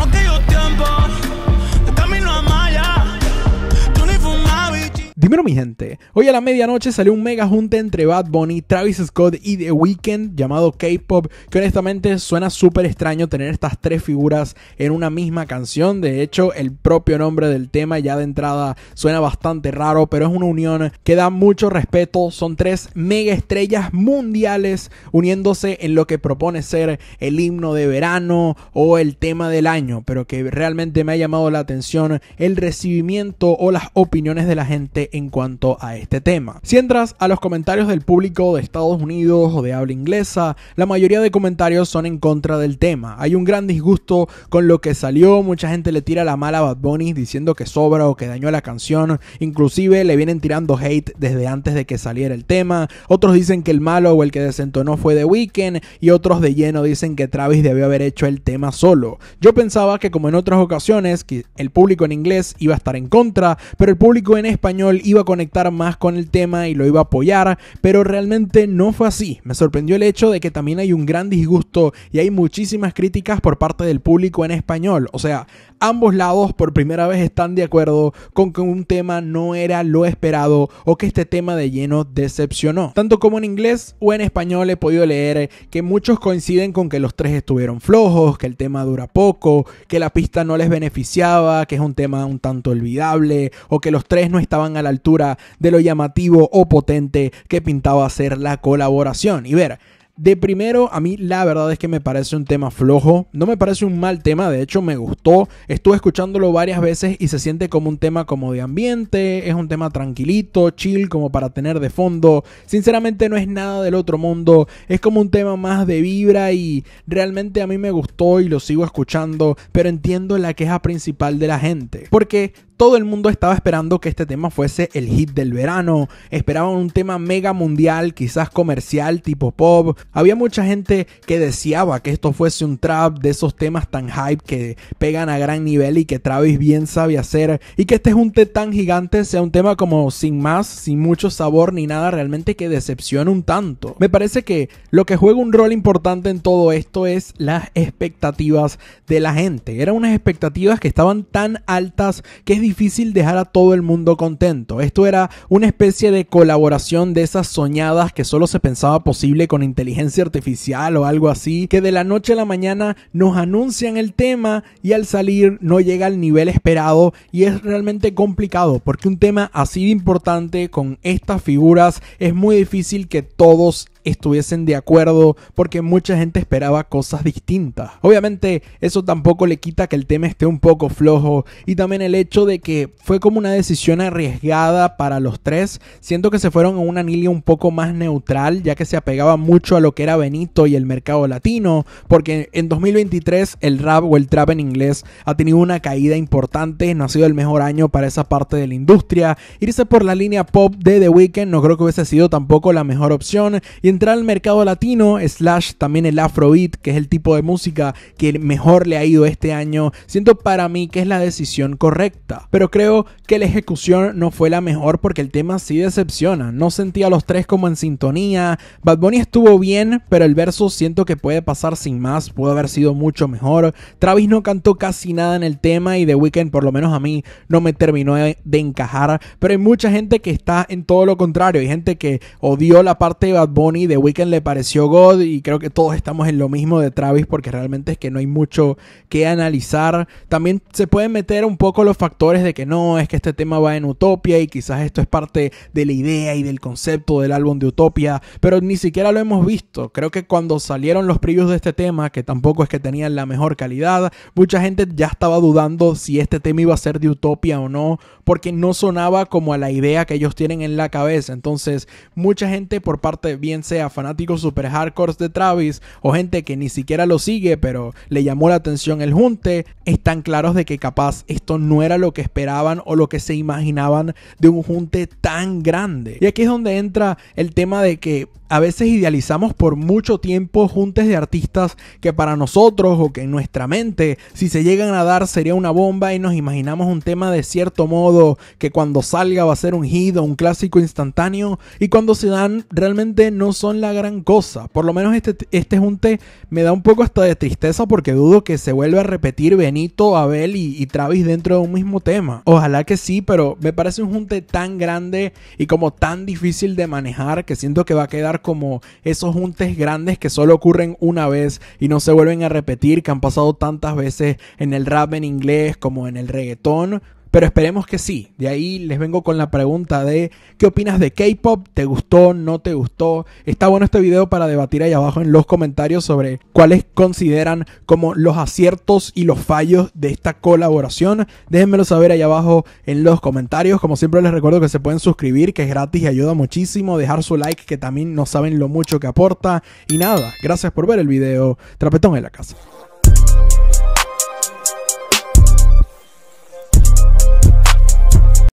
manqué au tempo Dímelo mi gente, hoy a la medianoche salió un mega junte entre Bad Bunny, Travis Scott y The Weeknd llamado K-Pop, que honestamente suena súper extraño tener estas tres figuras en una misma canción, de hecho el propio nombre del tema ya de entrada suena bastante raro, pero es una unión que da mucho respeto, son tres mega estrellas mundiales uniéndose en lo que propone ser el himno de verano o el tema del año, pero que realmente me ha llamado la atención el recibimiento o las opiniones de la gente en cuanto a este tema. Si entras a los comentarios del público de Estados Unidos o de habla inglesa, la mayoría de comentarios son en contra del tema. Hay un gran disgusto con lo que salió, mucha gente le tira la mala a Bad Bunny diciendo que sobra o que dañó la canción, inclusive le vienen tirando hate desde antes de que saliera el tema, otros dicen que el malo o el que desentonó fue The Weeknd y otros de lleno dicen que Travis debió haber hecho el tema solo. Yo pensaba que como en otras ocasiones, que el público en inglés iba a estar en contra, pero el público en español iba a conectar más con el tema y lo iba a apoyar, pero realmente no fue así. Me sorprendió el hecho de que también hay un gran disgusto y hay muchísimas críticas por parte del público en español. O sea, ambos lados por primera vez están de acuerdo con que un tema no era lo esperado o que este tema de lleno decepcionó. Tanto como en inglés o en español he podido leer que muchos coinciden con que los tres estuvieron flojos, que el tema dura poco, que la pista no les beneficiaba, que es un tema un tanto olvidable o que los tres no estaban a la altura de lo llamativo o potente que pintaba ser la colaboración. Y ver, de primero, a mí la verdad es que me parece un tema flojo. No me parece un mal tema, de hecho me gustó. Estuve escuchándolo varias veces y se siente como un tema como de ambiente. Es un tema tranquilito, chill, como para tener de fondo. Sinceramente no es nada del otro mundo. Es como un tema más de vibra y realmente a mí me gustó y lo sigo escuchando. Pero entiendo la queja principal de la gente. Porque todo el mundo estaba esperando que este tema fuese el hit del verano, esperaban un tema mega mundial, quizás comercial, tipo pop. Había mucha gente que deseaba que esto fuese un trap de esos temas tan hype que pegan a gran nivel y que Travis bien sabe hacer y que este junte tan gigante sea un tema como sin más, sin mucho sabor ni nada realmente que decepciona un tanto. Me parece que lo que juega un rol importante en todo esto es las expectativas de la gente. Eran unas expectativas que estaban tan altas que es difícil difícil dejar a todo el mundo contento. Esto era una especie de colaboración de esas soñadas que solo se pensaba posible con inteligencia artificial o algo así, que de la noche a la mañana nos anuncian el tema y al salir no llega al nivel esperado y es realmente complicado porque un tema así de importante con estas figuras es muy difícil que todos estuviesen de acuerdo porque mucha gente esperaba cosas distintas. Obviamente eso tampoco le quita que el tema esté un poco flojo y también el hecho de que fue como una decisión arriesgada para los tres. Siento que se fueron a una línea un poco más neutral ya que se apegaba mucho a lo que era Benito y el mercado latino porque en 2023 el rap o el trap en inglés ha tenido una caída importante, no ha sido el mejor año para esa parte de la industria. Irse por la línea pop de The Weeknd no creo que hubiese sido tampoco la mejor opción y entrar al mercado latino, slash también el afrobeat, que es el tipo de música que mejor le ha ido este año, siento para mí que es la decisión correcta. Pero creo que la ejecución no fue la mejor porque el tema sí decepciona. No sentía a los tres como en sintonía. Bad Bunny estuvo bien, pero el verso siento que puede pasar sin más, pudo haber sido mucho mejor. Travis no cantó casi nada en el tema y The Weeknd, por lo menos a mí, no me terminó de encajar. Pero hay mucha gente que está en todo lo contrario. Hay gente que odió la parte de Bad Bunny The Weeknd le pareció God y creo que todos estamos en lo mismo de Travis porque realmente es que no hay mucho que analizar. También se pueden meter un poco los factores de que no, es que este tema va en Utopia y quizás esto es parte de la idea y del concepto del álbum de Utopia, pero ni siquiera lo hemos visto. Creo que cuando salieron los previews de este tema, que tampoco es que tenían la mejor calidad, mucha gente ya estaba dudando si este tema iba a ser de Utopia o no, porque no sonaba como a la idea que ellos tienen en la cabeza. Entonces, mucha gente por parte bien sea fanáticos super hardcore de Travis o gente que ni siquiera lo sigue pero le llamó la atención el junte, están claros de que capaz esto no era lo que esperaban o lo que se imaginaban de un junte tan grande. Y aquí es donde entra el tema de que a veces idealizamos por mucho tiempo juntes de artistas que para nosotros o que en nuestra mente, si se llegan a dar, sería una bomba y nos imaginamos un tema de cierto modo que cuando salga va a ser un hit o un clásico instantáneo y cuando se dan realmente no son la gran cosa. Por lo menos este, este Me da un poco hasta de tristeza porque dudo que se vuelva a repetir Benito, Abel y, y Travis dentro de un mismo tema. Ojalá que sí, pero me parece un junte tan grande y como tan difícil de manejar que siento que va a quedar como esos juntes grandes que solo ocurren una vez y no se vuelven a repetir, que han pasado tantas veces en el rap en inglés como en el reggaetón pero esperemos que sí. De ahí les vengo con la pregunta de ¿qué opinas de K-Pop? ¿Te gustó? ¿No te gustó? Está bueno este video para debatir ahí abajo en los comentarios sobre cuáles consideran como los aciertos y los fallos de esta colaboración. Déjenmelo saber ahí abajo en los comentarios. Como siempre les recuerdo que se pueden suscribir, que es gratis y ayuda muchísimo. Dejar su like, que también no saben lo mucho que aporta. Y nada, gracias por ver el video. Trapetón en la casa.